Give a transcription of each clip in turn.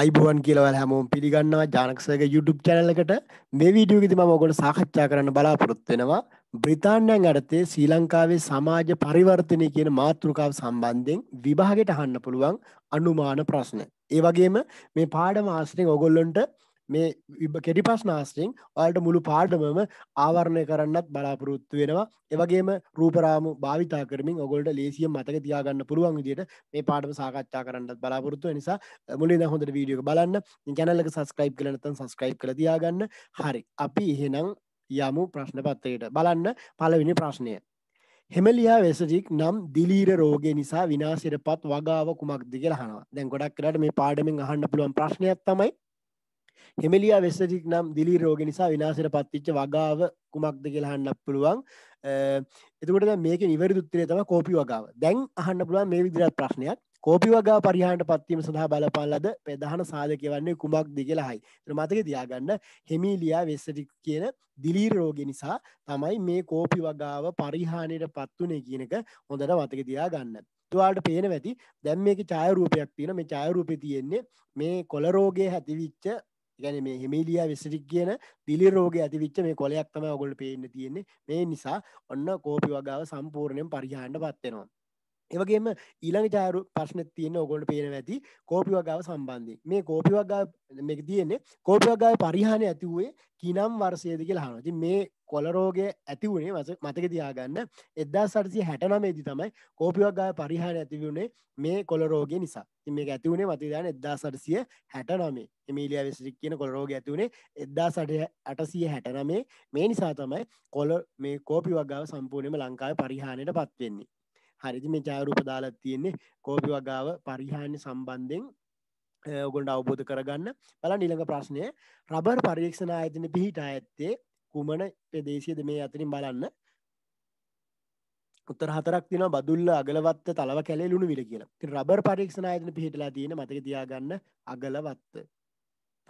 අයිබුවන් කියලවල් හැමෝම් පිළිගන්නවා ජානක්සක YouTube චැනලකට මේ වීඩියෝගෙති ම ඔගොට සාකච්ඡා කරන්න බලාපොරොත්වෙනවා බ්‍රතාන්‍යයන් අඩතේ ශ්‍රී ලංකාවේ සමාජ පරිවර්තනය කියන මාතෘකාව සම්බන්ධයෙන් විභාගට හන්න පුළුවන් අනුමාන ප්‍රශ්න. ඒ වගේම මේ පාඩ මාස්ටෙන් ඔගොල්ලොන්ට මේ කෙටිපස් නාස්ටෙන් ඔයාලට මුළු පාඩමම ආවරණය කරන්නත් බලාපොරොත්තු වෙනවා එවගේම රූපරාම භාවිතා කරමින් ඔගොල්ට ලේසිය මතක තියාගන්න පුළුවන් විදියට මේ පාඩම සාකච්ඡා කරන්නත් බලාපොරොත්තු නිසා මුලින් ද හොඳට වීඩියෝ බලන්න චැනල්ලක සස්ක්‍රයිබ් කලනතන් සස්ක්‍රයිබ් කළ තියාගන්න හරි අපි එහෙනම් යමු ප්‍රශ්න පත්තයට බලන්න පලවිනි ප්‍රශ්නය හෙමලියා වෙසජික් නම් දිලීර රෝගය නිසා විනාසිර පත් වගාව කුමක් දිග හනවා දැන් ගොඩක් කරට මේ පාඩමින් අහන්න පුළුවන් ප්‍රශ්නයක් තමයි හෙමලියා වෙස්සටික් නම් දිලී රෝග නිසා විනාසර පත්තිච්ච වගාව කුමක්ද කියලාහන්න පුළුවන් එතකට මේක නිවැරදුත්තරය තම කෝපි වගාව දැන් අහන්න පුළුවන් මේ විදිරත් ප්‍රශ්නයක් කෝපි වගා පරිහාන්ට පත්වීම සඳහා බලපල්ලද ප්‍රධාන සාධක වන්නේ කුමක් දෙගලහයි මතක තියාගන්න හෙමිලියා වෙස්සටික් කියන දිලී රෝග නිසා තමයි මේ කෝපි වගාව පරිහානියට පත්වනේ කියනක හොඳට මතක තියාගන්න තුවාට පේන වැති දැම් මේක චායරූපයක් තියෙන මේ චායරූපය තියෙන්නේ මේ කොලරෝගේ හැතිවිච්ච ගැන මේ හිමිලිය විසිරික් කියන දිලි රෝග ඇතිවිච්ච මේ කොලයක් තම ඔගොල පේන්න තියෙන්නේ මේ නිසා ඔන්න කෝපි වගාව සම්පූර්ණයෙන් පරිහාන්ට පත්වෙනවා. ඒවගේම ඊළඟ ජාරු ප්‍රශ්න තියෙන ඔගොලට පේන ඇති කෝපි වගාව සම්බන්ධී මේ කෝපි වගා මෙ තියෙන්නේ කෝපි වගාව පරිහානය ඇතිවේ කිනම් වර්සයද කියලා හනති මේ කොලරෝගේ ඇතිවුණේ මස මතක තියාගන්න එදදා සරසි හැටනමේදි තමයි කෝපියක් ගාය පරිහාර ඇතිවුණේ මේ කොලරෝගය නිසා මේ ඇතිවුණේ මතිදාන එදදා සරසිය හැටනමේ එමිලිය විසිරික් කියන කොලරෝග ඇතිවුණේ එදදා සට අටසිය හැටනමේ මේ නිසා තමයි කොල මේ කෝපි වගාව සම්පූර්ණයම ලංකාව පරිහානයට පත්වෙන්නේ හරිදි මේ ජාරූප දාලත් තියෙන්නේ කෝපි වගාව පරිහාන්‍ය සම්බන්ධෙන් ඔගොන්ට අවබෝධ කරගන්න බල නිළඟ ප්‍රශ්නය රබර් පරීක්ෂණ ආයතන පිහිට ඇත්තේ කුමන ප්‍රදේශයද මේ අතරින් බලන්න උත්තර හතරක් තින බදුල්ල අගලවත්ත තලව කැලේ ලුණු විල කියලා රබර් පරීක්ෂණ ආයතන පිහිටලා තියෙන මතක තියාගන්න අගලවත්ත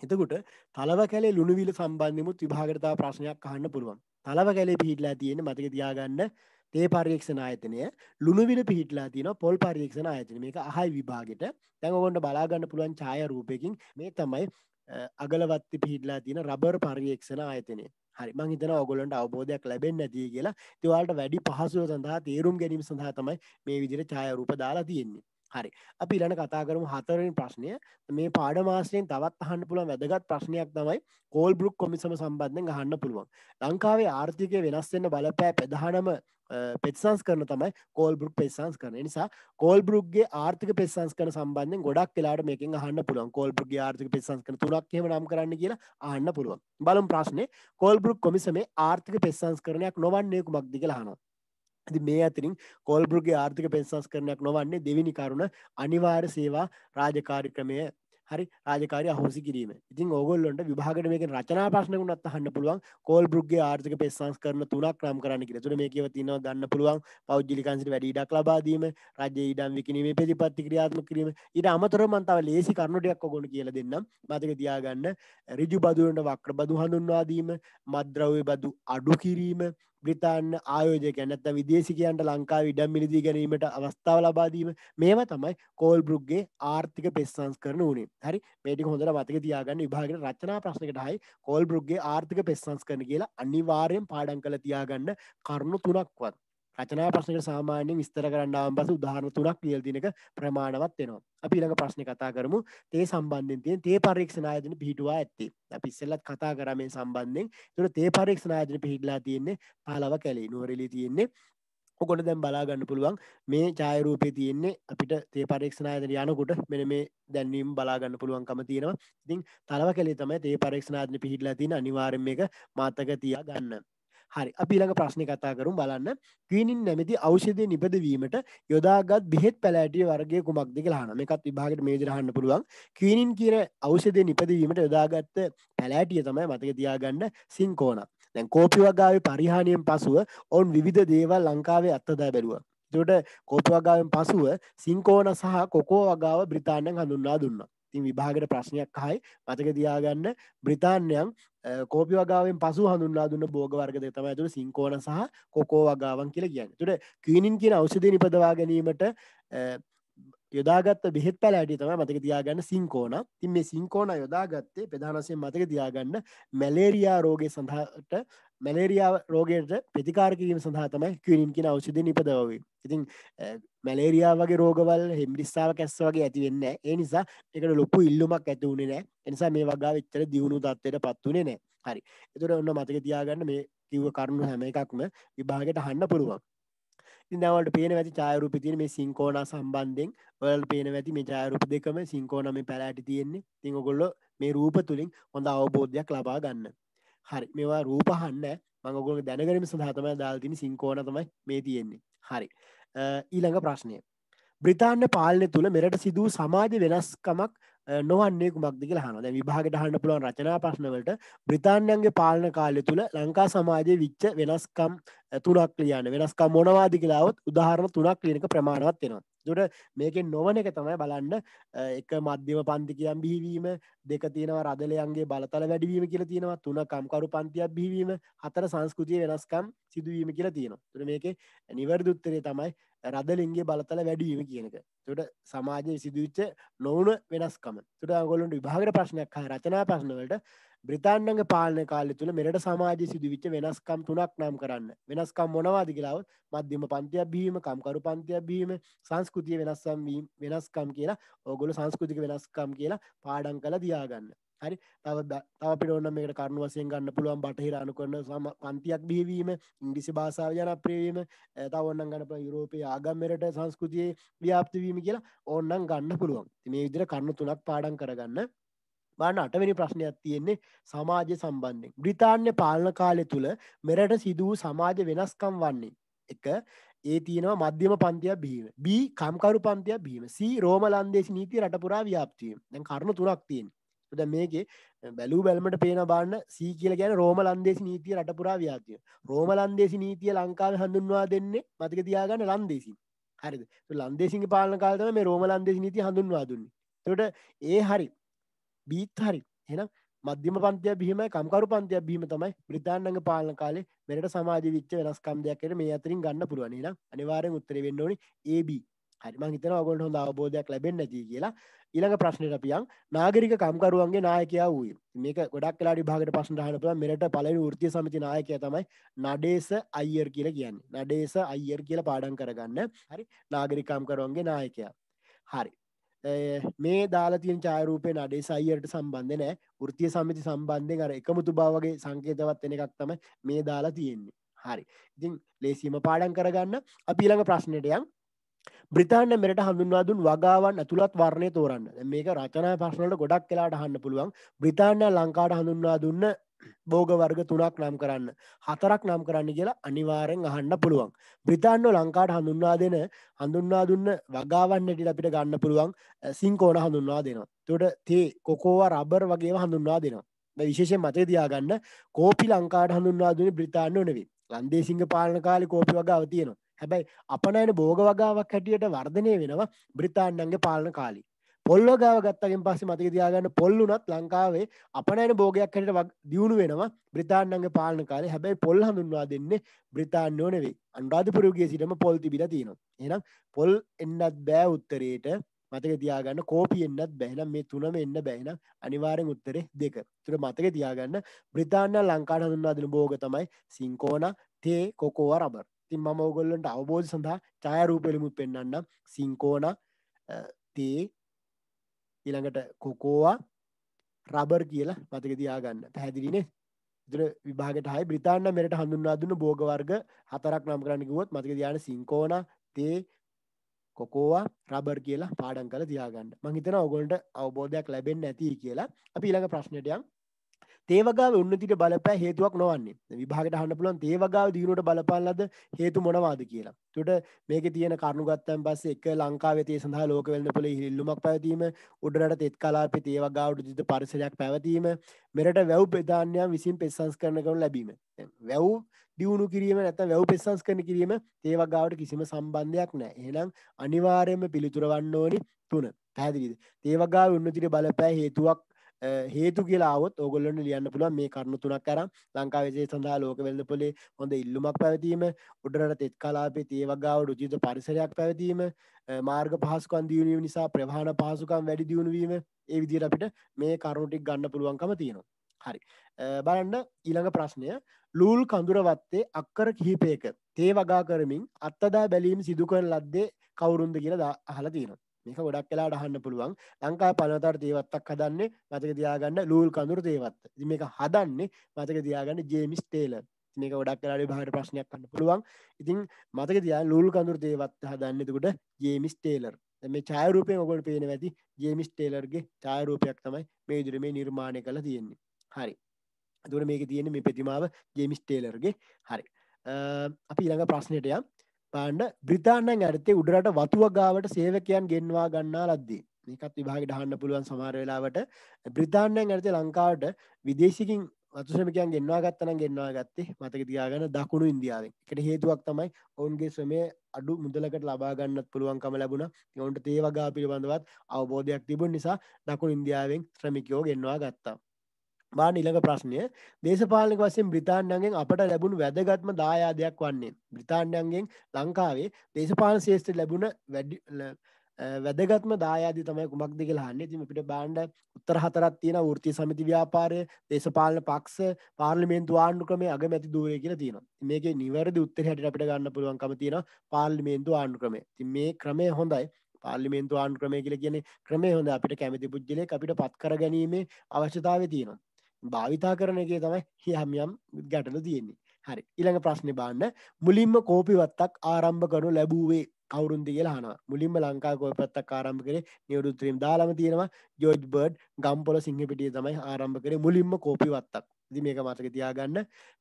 එතකොට තලව කැලේ ලුණු විල සම්බන්ධමුත් විභාගතා ප්‍රශ්නයක් අහන්න පුළුවන් තලව කැලේ පිහිටලා තියෙන මතක තියාගන්න තේ පරීක්ෂණ ආයතනය ලුණුවිල පිහිටලා තියෙන පොල් පරීක්ෂණ ආයතන මේක අහයි විභාගෙට දැන් ඔවොන්ට බලාගන්න පුළුවන් ඡාය රූපයකින් මේ තමයි අගලවත්ති පිහිටලා තියෙන රබර් පරීක්ෂණ ආයතනය හරි මං හිතන ඔගොලන්ට අවබෝධයක් ලැබෙන් නැතිය කියලා තිවාලට වැඩි පහසුව සඳහා තේරුම් ගැනීම සඳහා තමයි මේ විදිර ඡායරූප දාලා තියෙන්නේ හරි අපි ඉලන කතා කරම හතරෙන් ප්‍රශ්නය මේ පාඩමාසයෙන් තවත් අහන්න පුළුව වැදගත් ප්‍රශ්නයක් තමයි කෝල් බෘක් කොමිසම සම්බන්ධෙන් අහන්න පුළුවන් ලංකාවේ ආර්ථිකය වෙනස්වෙන්න බලපෑ ප්‍රධානම පෙත්සංස් කරන තමයි කෝල් බෘක් පෙත්සංස් කරන නිසා කෝල් බෘක්ගේ ආර්ථික පෙත්සංස් කරන සම්බන්ධෙන් ගොඩක් වෙලාට මේකින් අහන්න පුළුවන් කෝල් බෘගේ ආර්ථික පෙත්සංස් කරන තුනක් එහෙම නම් කරන්න කියලා අහන්න පුළුවන් බලමු ප්‍රශ්නේ කෝල් බෘක් කොමිසමේ ආර්ථික පෙත්සංස් කරනයක් නොවන්නේ කුමක්ද කියලා අහනවා ඇති මේ අතරින් කොල්බෘගේ ආර්ථික පෙන්සස් කරනයක් නොවන්නේ දෙවිනි කරුණ අනිවාර්ය සේවා රාජකාරික්‍රමය හරි රාජකාරය හෝසි කිරීම ඉතින් ඕගොල්ලොන්ට විභාගට මේක රචනා ප්‍රශ්නකුණත් අහන්න පුළුවන් කෝල්බෘගේ ආර්ථික පෙස්සංස් කරන තුනක් නම් කරන්න කිය තුන මේ කියව තිනව ගන්න පුළුවන් පෞද්ජිලිකන්සිට වැඩිඩක් ලබාදීම රජ ඉඩම් විකිනීමේ ප්‍රතිපත්ති ක්‍රියාත්ම කිරීම ඉට අමතරමන්තාව ලේසි කරුණටයක් ඔගොන කියල දෙන්නම් මතක තියාගන්න රිජු බදුවන්ට වක්‍ර බදු හඳුන්වාදීම මද්‍රව්‍ය බදු අඩු කිරීම බ්‍රිතාන්න ආයෝජය කැනැත්ත විදේශිකයන්ට ලංකා ඉඩම් මිලදී ගැනීමට අවස්ථාව ලබාදීම මේම තමයි කෝල් බෘක්්ගේ ආර්ථික පෙස්සංස් කරන වනේ හරි මේටි හොඳර මතක තියාගන්න විභාගෙන රචනා ප්‍රශ්නකට හයි කෝල් බෘක්්ගේ ආර්ථික පෙස්සංස් කරන කියලා අනිවාර්යෙන් පාඩන් කළ තියාගන්න කරුණු තුනක්වත් රචනා ප්‍රශ්නක සාමාන්‍යෙන් විස්තර කරන්නාම් පස උදාහරණ තුනක් ලියල්දිනක ප්‍රමාණවත් වෙනවා අපි ඊළඟ ප්‍රශ්න කතා කරමු තේ සම්බන්ධයෙන් තියෙන තේ පරීක්ෂණ ආයතන පිහිටුවා ඇත්තේ අපි ඉස්සෙල්ලත් කතා කරා මේ සම්බන්ධයෙන් ඒතර තේ පරීක්ෂණ ආයතන පිහිටලා තියෙන්නේ 15 කැලේ නුවරඑළිය තියෙන්නේ ඔකොට දැන් බලාගන්න පුළුවන් මේ චායරූපය තියෙන්නේ අපිට තේ පරීක්ෂණ ආයතන යනකොට මෙන මේ දැන්වීම බලාගන්න පුළුවන්කම තියෙනවා ඉතින් තලව කැලේ තමයි තේ පරීක්ෂණ ආයතන පිහිටලා තියෙන අනිවාර්යෙන් මේක මතක තියාගන්න හරි අපිළඟ ප්‍රශ්න කතා කරුම් බලන්න කීනින් නැමති අවෂධය නිපදවීමට යොදාගත් බෙහෙත් පැලෑටිය වර්ගේ කුමක් දෙක හන එකත් විභාගට මේදරහන්න පුළුවන් කීනින් කියර අවෂධය නිපදවීමට යොදාගත්ත පැලෑටිය තමයි මතක තියාගන්න සිංකෝන දැන් කෝපි වගාව පරිහානියෙන් පසුව ඔවන් විධ දේවල් ලංකාවේ අත්තදා බැලුව තුට කෝපවගාවෙන් පසුව සිංකෝන සහ කොකෝ වගාව බ්‍රතාානයෙන් හඳුන්නා දුන්නා තින් විභාගට ප්‍රශ්නයක් හයි මතක තියාගන්න බ්‍රතාන්යන් කෝපි වගාවෙන් පසු හඳුන්ලා දුන්න බෝග වර්ග තම ඇතුළ සිංකෝන සහ කොකෝ වගාවන් කියලා කියන්න තුට කීනින් කියන අවෂධ නිපදවා ගැනීමට යොදාගත්ත බෙහෙත් පැලෑටි තම මතක තියාගන්න සිංකෝන තින් මේ සිංකෝන යොදාගත්තේ ප්‍රධානසයෙන් මතක තියාගන්න මැලේරයා රෝගය සඳහාට මැලේරයා රෝගයට ප්‍රතිකාරකිරීම සඳහා තමයි කිරින් කියෙන අවෂධ නිපදවී ඉතින් මැලේරයා වගේ රෝගවල් හෙමිරිස්සාාව කැස්ස වගේ ඇතිවෙන්න ඒ නිසා එකට ලොකු ඉල්ලුමක් ඇතිවුණේ නෑ එනිසා මේ වගා විච්චර දියුණු තත්වයට පත්වනේ නෑ හරි එතුර ඔන්න මතක තියාගන්න මේ කිව්ව කරුණු හැම එකක්ම විභාගයට හන්න පුළුවන් ඉදවට පේන ඇති චායරූප තියෙන මේ සිංකෝන සම්බන්ධෙන් ඔල් පේන ඇති මේ චායරූප දෙකම සිංකෝනම පැලෑටි තියෙන්නේ තිං ඔගොල්ල මේ රූප තුළින් හොඳ අවබෝධයක් ලබා ගන්න හරි මේවා රූපහන්න මඟගොල දැනගරීම සඳහතම දාල්තින සිංකෝන තමයි මේ තියෙන්නේ හරි ඊළඟ ප්‍රශ්නය බ්‍රතාන්න පාලනය තුළ මෙරට සිදූ සමාජ වෙනස්කමක් නොවන්නේ කුමක්ද කියලා හන දැ විභාගට හන්න පුළුවන් රචනා ප්‍රශ්නවලට බ්‍රතාන්යන්ගේ පාලන කාලය තුළ ලංකා සමාජය විච්ච වෙනස්කම් තුනක් ලියන වෙනස්කම් මොනවාද කියලාවත් උදාහරණ තුනක් ලියනක ප්‍රමාණවත් වෙනවා දුට මේකෙන් නොවන එක තමයි බලන්න එක මධ්‍යම පන්ති කියම් බිහිවීම දෙක තියෙනවා රදලයන්ගේ බලතල වැඩවීම කියලා තියෙනවා තුන කම්කරු පන්තියක් බිහිවීම හතර සංස්කෘතිය වෙනස්කම් සිදුවීම කියලා තියෙනවා තුර මේක නිවැරදුත්තරේ තමයි රදලින්ගේ බලතල වැඩීම කියනක තුට සමාජය සිදුවිච්ච නොවන වෙනස්කම් පුළුවන්කම තුට ගොලන්ට විභාග ප්‍රශ්නයක් හා රචනා ප්‍රශ්නවලට බ්‍රතාන්නග පාලන කාල තුළ මෙට සමාජය සිදුවිච්ච වෙනස්කම් තුනක් නම් කරන්න වෙනස්කම් මොනවාද කියලාවත් මධ්‍යම පන්තියක් බීම කම්කරු පන්තියක් බීම සංස්කෘතිය වෙනස්සම් වීම වෙනස්කම් කියලා ඕගොල සංස්කෘතික වෙනස්කම් කියලා පාඩන් කළ දයාගන්න හරි තව තව පිට ඔන්න මේකට කරුණු වසයෙන් ගන්න පුළුවන් බටහිර අනු කරන සම පන්තියක් බිහිවීම ඉංගිසි භාසාාව ජනප්‍රවීම තවන්න ගන්න යුරෝපය ආගම්මරට සංස්කෘතියේ ව්‍යාප්තිවීම කියලා ඕන්නන් ගන්න පුළුවන් මේ විදිර කරුණු තුනක් පාඩන් කරගන්න බන්න අටවැනි ප්‍රශ්නයක් තියෙන්නේ සමාජය සම්බන්ධෙන් බ්‍රිතාන්‍ය පාලන කාලය තුළ මෙරට සිදුවූ සමාජ වෙනස්කම් වන්නේ එක ඒ තියෙනවා මධ්‍යම පන්තියක් බීම බී කම්කරු පන්තියක් බීම සී රෝමලන්දේශ නීති රටපුරා ව්‍යාපතිීම දැන් කරුණු තුරක් තියෙන් ද මේකේ බැලූ බැල්මට පේන බාන්න සී කියල ගැන රෝම ලන්දේසි නීතිය රටපුරා ව්‍යාතිය රෝම ලන්දේසි නීතිය ලංකාව හඳුන්වා දෙන්නේ මතක තියාගන්න ලන්දේසි හරිද ලන්දේසිගේ පාලන කාලතන මේ රෝම ලන්දේසි නීති හඳුන්වා දුන්නේ තොට ඒ හරි බීත් හරි එනම් මධ්‍යම පන්තිය බිහමයි කම්කරු පන්තිය බීම තමයි ප්‍රධාන්නඟ පාලන කාලේ මෙට සමාජ විච්ච වෙනස්කම් දෙයක්කට මේ අතරින් ගන්න පුළුවනි නම් අනිවාරෙන් උත්තර වෙන්න ඕනි ඒබී හරිමං හිතන ඔගොල්ට හොඳ අවබෝධයක් ලැබෙන් නැති කියලා ඊළඟ ප්‍රශ්නයට අපියන් නාගරික කම්කරුවන්ගේ නායකයා වූ මේක ගොඩක් කලා විභාගට පසන් හනපුල මෙරට පලන ෘතිය සමති නායකය තමයි නඩේස අයිර් කියල කියන්න නඩේස අයිර් කියල පාඩන් කරගන්න හරි නාගරිකම්කරුවන්ගේ නායකයා හරි මේ දාලතින් චාරූපය නඩේ සයියට සම්බන්ධ නෑ ෘතිය සමිති සම්බන්ධය අර එකමුතු බාවගේ සංකේතවත් එන එකක් තම මේ දාලා තියෙන්නේ හරි ඉතින් ලේසීම පාඩන් කරගන්න අපිළඟ ප්‍රශ්නටයන් බ්‍රතාන්න මෙට හඳුන්වා දුන් වගාවන් ඇතුළත් වර්ණය තෝරන්න මේක රචනා පශනට ගොඩක් කලාට හන්න පුළුවන් බ්‍රතාන්න ලංකාට හඳුන්වා දුන්න බෝග වර්ග තුනක් නම් කරන්න හතරක් නම් කරන්න කියලා අනිවාරෙන් අහන්න පුළුවන් බ්‍රතාන්න ලංකාට හඳුන්වා දෙන හඳුන්වා දුන්න වගාවන්නට අපිට ගන්න පුළුවන් සිංකෝන හඳුන්වා දෙනවා තොට තේ කොකෝවා රබර් වගේ හඳුන්වා දෙනවා විශේෂ මතේ දයාගන්න කෝපි ලංකාට හඳුන්වා දුන බ්‍රතාන්න නෙවේ ලන්දේ සිංහ පාලන කාලි කෝපි වගාව තියෙනවා හැබැයි අපනයට බෝග වගාවක් හැටියට වර්ධනය වෙනවා බ්‍රතාන්නන්ගේ පාලන කාලි පොල්ලෝගාව ගත්තගෙන් පස්සේ මතක තියාගන්න පොල්ලුනත් ලංකාවේ අපනයට බෝගයක් හැට දියුණු වෙනවා බ්‍රතාන්නන්ගේ පාලන කාලේ හැබැයි පොල් හඳුන්වා දෙන්නේ බ්‍රතාන්නෝ නෙවෙයි අන්රාධපුරුගේ සිටම පොල් තිබිලා තියෙනවා එනම් පොල් එන්නත් බෑ උත්තරයට මතක තියාගන්න කෝපි එන්නත් බැහනම් මේ තුනම එන්න බැහිනම් අනිවාරෙන් උත්තරේ දෙක තුර මතක තියාගන්න බ්‍රතාන්න ලංකාට හඳුන්වා දෙන බෝග තමයි සිංකෝන තේ කොකෝවා රබර් ඉතින් මම ඔගොල්ලන්ට අවබෝධ සඳහා ජයරූපෙලිමුත් පෙන්න්නම් සිංකෝන තේ ඊළඟට කොකෝවා රබර් කියලා මතක තියාගන්න පැහැදිලිනේ තුර විභාගට හයි බ්‍රතාන්න මෙට හඳුන්නා දුන්න බෝගවර්ග හතරක් නම් කරන්නකුවොත් මතක දයාන සිංකෝන තේ කොකෝවා රබර් කියලා පාඩන් කල තියාගන්න මහිතන ඔගොන්ට අවබෝධයක් ලැබෙන් ඇති කියලා අපි ඊළඟ ප්‍රශ්නටයන් තේවගාව උන්නතිට බලපෑ හේතුවක් නොවන්නේ විභාගට හන්න පුලන් තේවගාව දියුණට බලපල්ලද හේතු මොනවාද කියලා තුට මේක තියෙන කරුණු ගත්තන් පස්ස එක ලංකාවේ තේ සඳහා ලෝකවෙල්න්න පොළ හිල්ලුමක් පැවතීම උඩරට තෙත් කලාපෙ තේවගාවට ජිත පරිසරයක් පැවතීම මෙරට වැව් ප්‍රධානයන් විසින් පෙස්සංස් කරන කරනු ලැබීම වැව් දියුණු කිරීම නැත වැව් පෙස්සංස් කරන කිරීම තේවගාවට කිසිම සම්බන්ධයක් නෑ එහෙනම් අනිවාර්යම පිළිතුරවන්න ඕනි තුන පැදිරිද තේවගා උන්නතිට බලපෑ හේතුවක් හේතු කියලාවත් ඔගොල්ලොන්න ලියන්න පුළුවන් මේ කරුණු තුනක් කරම් ලංකාවේසේ සඳහා ලෝක වෙළඳ පොලේ හොඳ ඉල්ලුමක් පැවතීම උඩරට තෙත් කලාපේ තේවගාව රුචිත පරිසරයක් පැවතීම මාර්ග පහසුකන් දියුණීම නිසා ප්‍රධාන පහසුකම් වැඩි දියුණුවීම ඒ විදිර අපිට මේ කරුණුටික් ගන්න පුළුවන්කම තියෙනවා හරි බලන්න ඊළඟ ප්‍රශ්නය ලූල් කඳුරවත්තේ අක්කර කිහිපයක තේ වගා කරමින් අත්තදා බැලීම සිදුකරන ලද්දේ කවුරුන්ද කියලා අහලා තියෙනවා මේක ගොඩක් කලාට අහන්න පුළුවන් ලංකා පනතර දේවත්තක් හදන්නේ මතක දයාගන්න ලූල් කඳුර දේවත්ත මේක හදන්නේ මතක දයාගන්න ජේමිස් ටේල මේක ගොඩක් කලාට භාර ප්‍රශ්නයක් කන්න පුළුවන් ඉතින් මතක දයා ලූල් කඳුර දේවත්ත හදන්නකොට ජේමිස් ටේලර් මේ චායරූපය ඔගොල් පේන ඇති ජේමිස් ටේලර්ගේ චායරූපයක් තමයි මේ ඉදිර මේ නිර්මාණය කළ තියෙන්නේ හරි දුර මේක තියෙන මේ ප්‍රතිමාව ජේමිස් ටේලර්ගේ හරි අපි ඉළඟ ප්‍රශ්නයට යම් පාණ්ඩ බ්‍රතාන්නන් ඇත්තේ උඩරට වතුවගාවට සේවකයන් ගෙන්වා ගන්නා ලද්දී මේකත් විභාගට හන්න පුළුවන් සමාරවෙලාවට බ්‍රතාන්නන් ඇතේ ලංකාවට විදේශිකින් වතුශ්‍රමිකයන් ගෙන්වා ගත්තන ගෙන්වා ගත්තේ මතක තියාගන්න දකුණු ඉන්දියාවෙන් එකට හේතුවක් තමයි ඔවුන්ගේ ශ්‍රමය අඩු මුදලකට ලබාගන්නත් පුළුවන්කම ලැබුණ ඔවුන්ට තේවගා පිළිබඳවත් අවබෝධයක් තිබුණ නිසා දකුණු ඉන්දියාවෙන් ශ්‍රමිකයෝ ගෙන්වා ගත්තා මා නිලක ප්‍රශ්නය දේශපාලක වසෙන් බ්‍රතාන්යන්ගෙන් අපට ලැබුණු වැදගත්ම දායාදයක් වන්නේ බ්‍රතාන්යන්ගෙන් ලංකාවේ දේශපාල ශේෂත්‍ර ලැබුණ වැඩි වැදගත්ම දායාද තමයි කුමක් දෙක හන්නේ තිම පිට බාණ්ඩ උත්තර හතරත් තියෙන ෘති සමති ව්‍යාපාරය දේශපාලන පක්ෂ පාර්ලිමේන්තු ආණ්ඩු ක්‍රමේ අගමැති දූරය කියලා තියෙන මේක නිවැරදි උත්තර හැට අපිට ගන්න පුළුවන්කම තියෙන පාර්ලිමේන්තු ආණ්ඩු ක්‍රමේ ති මේ ක්‍රමය හොඳයි පාර්ලිමේන්තු ආණ්ඩු ක්‍රමය කියල කියන ක්‍රමේ හොඳ අපිට කැමති පුද්ගලය අපිට පත් කර ගැනීමේ අවශ්‍යතාව තියෙනවා භාවිතා කරන එක තමයි හියම් යම් ගැටලු තියෙන්නේ හරි ඉළඟ ප්‍රශ්නය බාන්න මුලින්ම කෝපිවත්තක් ආරම්භ කරනු ලැබූවේ කවරුන්ද කියලා හන මුලින්ම ලංකා කෝපත්තක් ආරම්භ කරේ නිවරුත්‍රීම් දාලම තියෙනවා ජෝජ් බර්ඩ් ගම්පොල සිංහපිටිය තමයි ආරම්භ කරේ මුලින්ම කෝපිවත්තක් ඇති මේක මතක තියාගන්න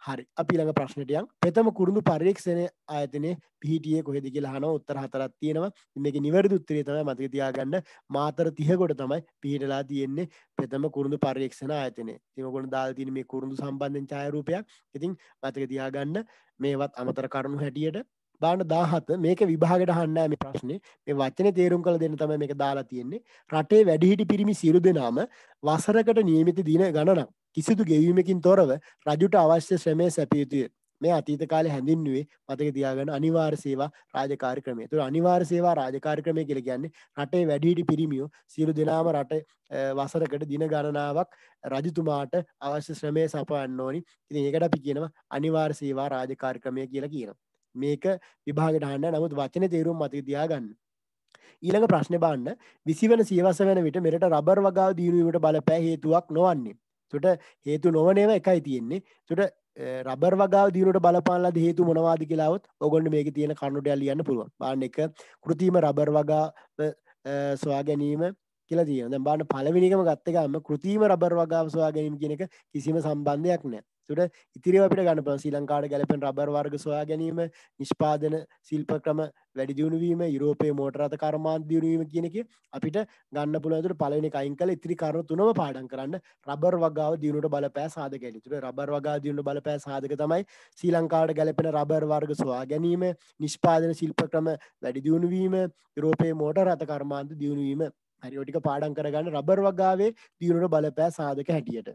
හරි අපි ළඟ ප්‍රශ්නටයන් ප්‍රථම කුරුණු පරීක්ෂණය ආයතනය පිහිටිය කොහෙද කියලා හන උත්තර හතරත් තියෙනවා මේක නිවැරදි උත්තරේ තමයි මතක තියාගන්න මාතර 30 කොට තමයි පිහිටලා තියෙන්නේ ප්‍රථම කුරුණු පරීක්ෂණ ආයතනය. ඉතින් ඔයගොල්ලෝ දාලා තියෙන මේ කුරුණු සම්බන්ධයෙන් ඡායාරූපයක්. ඉතින් මතක තියාගන්න මේවත් අමතර කරුණු හැටියට බාන දාහත මේක විභාගට හන්නෑ මේ ප්‍රශ්නේ මේ වචන තේරුම් කළ දෙන්න තම මේක දාලා තියෙන්නේ රටේ වැඩිහිටි පිරිමි සිරු දෙනාම වසරකට නියමිත දින ගණනක් කිසිදු ගෙවීමකින් තොරව රජුට අවශ්‍ය ශ්‍රමය සැපියතුය මේ අතීත කාල හැඳින්නුවේ මතක තියාගෙන අනිවාර සේවා රාජකාර ක්‍රමය තුළ අනිවාර සේවා රාජකාර ක්‍රමය කියල ගැන්නේ රටේ වැඩිහිටි පිරිමියෝ සියලු දෙනාම රට වසරකට දින ගණනාවක් රජතුමාට අවශ්‍ය ශ්‍රමය සපයන්න ඕනි ඉතින් ඒකට අපි කියනවා අනිවාර සේවා රාජකාර ක්‍රමය කියලා කියනවා මේක විභාගට හන්න නමුත් වචන තේරුම් මතක තියාගන්න ඊළඟ ප්‍රශ්න බාන්න විසිවන සියවස වෙන විට මෙරට රබර් වගා දියුණුවීමට බලපෑ හේතුවක් නොවන්නේ තුට හේතු නොවනේව එකයි තියෙන්නේ තුට රබර් වගා දිනට බලපාලද හේතු මොනවාද කියලාවත් ඔගොන්න මේක තියෙන කණුඩ ලියන්න පුළුවන් බාන්න එක කෘතිීම රබර් වගා ස්වා ගැනීම කියලා තියෙන බාන පලවිනිකම ගත්තකම කෘතිීම රබර් වගාව ස්වා ගැනීම කියනක කිසිම සම්බන්ධයක් නෑ තුට ඉතිරිව අපිට ගන්න ප ශ්‍රී ලංකාට ගැලපෙන් රබර් වර්ග සොයා ගැනීම නිෂ්පාදන ශිල්ප ක්‍රම වැඩි දියුණුවීම යුරෝපයේ මෝටරත කර්මාන් දියුණීම කියනක අපිට ගන්න පුළතුට පලනි කයින් කල ඉතිරි කරු තුනම පාඩන් කරන්න රබර් වගාව දියුණට බල පෑසාද ගැලිතුට රබර් වගා දියුණු බල පෑසාධක තමයි ශ්‍රී ලංකාට ගැලපෙන රබර් වර්ග සවා ගැනීම නිෂ්පාදන ශිල්ප ක්‍රම වැඩි දියුණුවීම යුරෝපයේ මෝට රත කර්මාන්ත දියුණුවීම හරිෝටික පාඩන් කරගන්න රබර් වගාවේ දියුණට බලපෑ සාධක හැටියට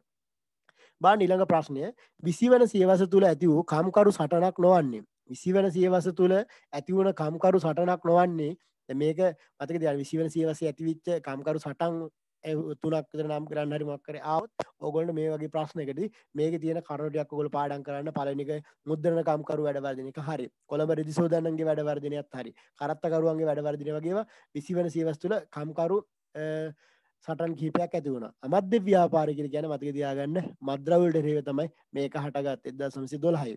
බා නිළඟ ප්‍රශ්නය විසිවන සියවස තුළ ඇති වූ කම්කරු සටනක් නොවන්නේ. විසිවන සියවස තුළ ඇතිවුණ කම්කරු සටනක් නොවන්නේ මේක මතක දයන් විසිවන සියවස ඇතිවිච්ච කම්කරු සටන් තුනක් නම් ග්‍රන්න හරිමක්කර අවත් ඔගොල්ට මේ වගේ ප්‍රශ්නකට මේක තියෙන කරටයක් ගොල් පාඩන් කරන්න පලනික මුද්‍රණකම්කරු වැඩවර්දිනක හරි කොළඹ රිදිසෝදන්නන්ගේ වැඩවර්දිනයත් හරි කරත්තකරුවන්ගේ වැඩවර්දින වගේ විසිවන සියවස් තුළ කම්කරු සටන් කීපයක් ඇති වුණ අමධ්‍ය ව්‍යාපාරිකර ගැන මතක දයාගන්න මද්‍රවල්ට රේව තමයි මේක හටගත් එදා සමසි දොල්හය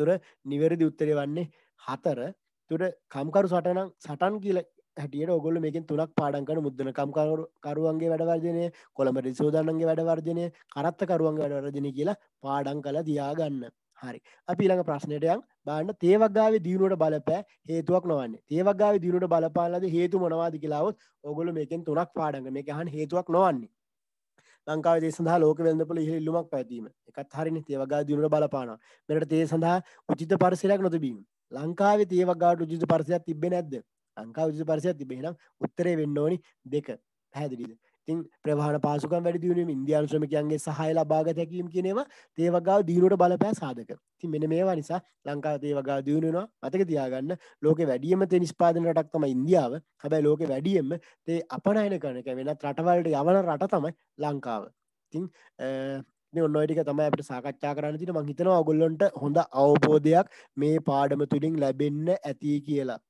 තුර නිවැරදි උත්තරය වන්නේ හතර තුර කම්කරු සටනම් සටන් කියල හැටියට ඔගොල මේකින් තුනක් පාඩන්කන මුද්දන කම්කරුවන්ගේ වැඩවර්ජනය කොළඹ රිසෝදානන්ගේ වැඩවර්ජනය කරත්තකරුවන්ගේ වැඩවර්ජනය කියලා පාඩන් කළ දයාගන්න හරි අපි ළඟ ප්‍රශ්නයටයන් බාන්න තේවක්ගාව දියුණුවට බලපෑ හේතුවක් නොවන්න තේවක්ගාව දියුණුට බලපාලද හේතු මොනවාද කියලාවත් ඔගොලු මේකෙන් තුනක් පාඩග මේ ගහන් හේතුවක් නොවන්නේ ලංකාව දේ සඳහා ලෝක වෙළඳපොළ ඉහළිල්ලුමක් පැවතීම එකත් හරිනි තේවගා දිනුට බලපානවා මෙරට තේ සඳහා උචිත පරිසරයක් නොතිබීම ලංකාවේ තේවගාට උචිත පරිසරයක් තිබ්බේ නැද්ද ලංකාව උචිත පරිසරයක් තිබේ නම් උත්තරේ වෙන්න ඕනි දෙක පැහැදිලිද තින් ප්‍රවාණ පාසුකන් වැඩි දියුණීම ඉන්දියානු ශ්‍රමිකයන්ගේ සහය ලබාගත හැකීම් කියනවා තේවගාව දියුණුවට බලපෑ සාධක. ඉතින් මෙන්න මේවා නිසා ලංකාව තේවගාව දියුණු වෙනවා. මතක තියාගන්න ලෝකේ වැඩිම තේ නිෂ්පාදන රටක් තමයි ඉන්දියාව. හැබැයි ලෝකේ වැඩියෙන්ම තේ අපනයන කරන එක වෙනත් රටවලට යවන රට තමයි ලංකාව. ඉතින් ඔන්නොටික තමයි අපට සාකච්ඡා කරන්න තින මං හිතනවා ඔගොල්ලොන්ට හොඳ අවබෝධයක් මේ පාඩම තුළින් ලැබෙන්න ඇති කියලා